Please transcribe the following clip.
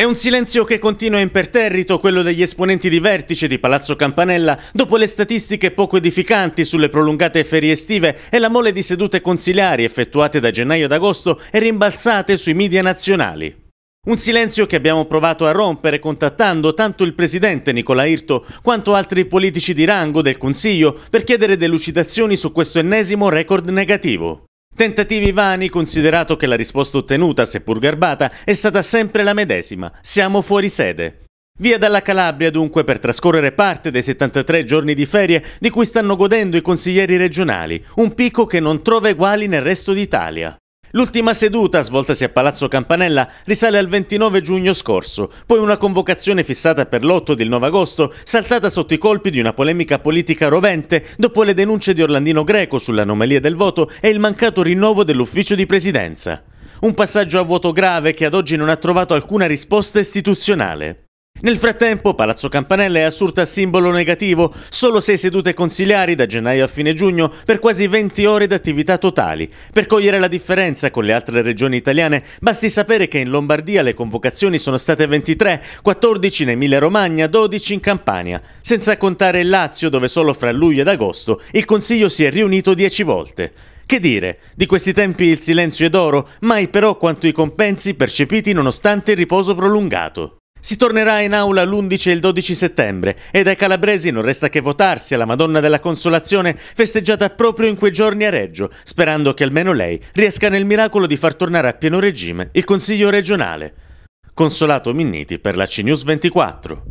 È un silenzio che continua imperterrito quello degli esponenti di vertice di Palazzo Campanella dopo le statistiche poco edificanti sulle prolungate ferie estive e la mole di sedute consiliari effettuate da gennaio ad agosto e rimbalzate sui media nazionali. Un silenzio che abbiamo provato a rompere contattando tanto il presidente Nicola Irto quanto altri politici di rango del Consiglio per chiedere delucidazioni su questo ennesimo record negativo. Tentativi vani considerato che la risposta ottenuta, seppur garbata, è stata sempre la medesima. Siamo fuori sede. Via dalla Calabria dunque per trascorrere parte dei 73 giorni di ferie di cui stanno godendo i consiglieri regionali, un picco che non trova eguali nel resto d'Italia. L'ultima seduta, svoltasi a Palazzo Campanella, risale al 29 giugno scorso, poi una convocazione fissata per l'8 del 9 agosto, saltata sotto i colpi di una polemica politica rovente dopo le denunce di Orlandino Greco sull'anomalia del voto e il mancato rinnovo dell'ufficio di presidenza. Un passaggio a vuoto grave che ad oggi non ha trovato alcuna risposta istituzionale. Nel frattempo Palazzo Campanella è assurda a simbolo negativo, solo 6 sedute consigliari da gennaio a fine giugno per quasi 20 ore d'attività totali. Per cogliere la differenza con le altre regioni italiane basti sapere che in Lombardia le convocazioni sono state 23, 14 in Emilia-Romagna, 12 in Campania, senza contare il Lazio dove solo fra luglio ed agosto il Consiglio si è riunito 10 volte. Che dire, di questi tempi il silenzio è d'oro, mai però quanto i compensi percepiti nonostante il riposo prolungato. Si tornerà in aula l'11 e il 12 settembre e dai calabresi non resta che votarsi alla Madonna della Consolazione festeggiata proprio in quei giorni a Reggio, sperando che almeno lei riesca nel miracolo di far tornare a pieno regime il Consiglio regionale. Consolato Minniti per la CNews 24.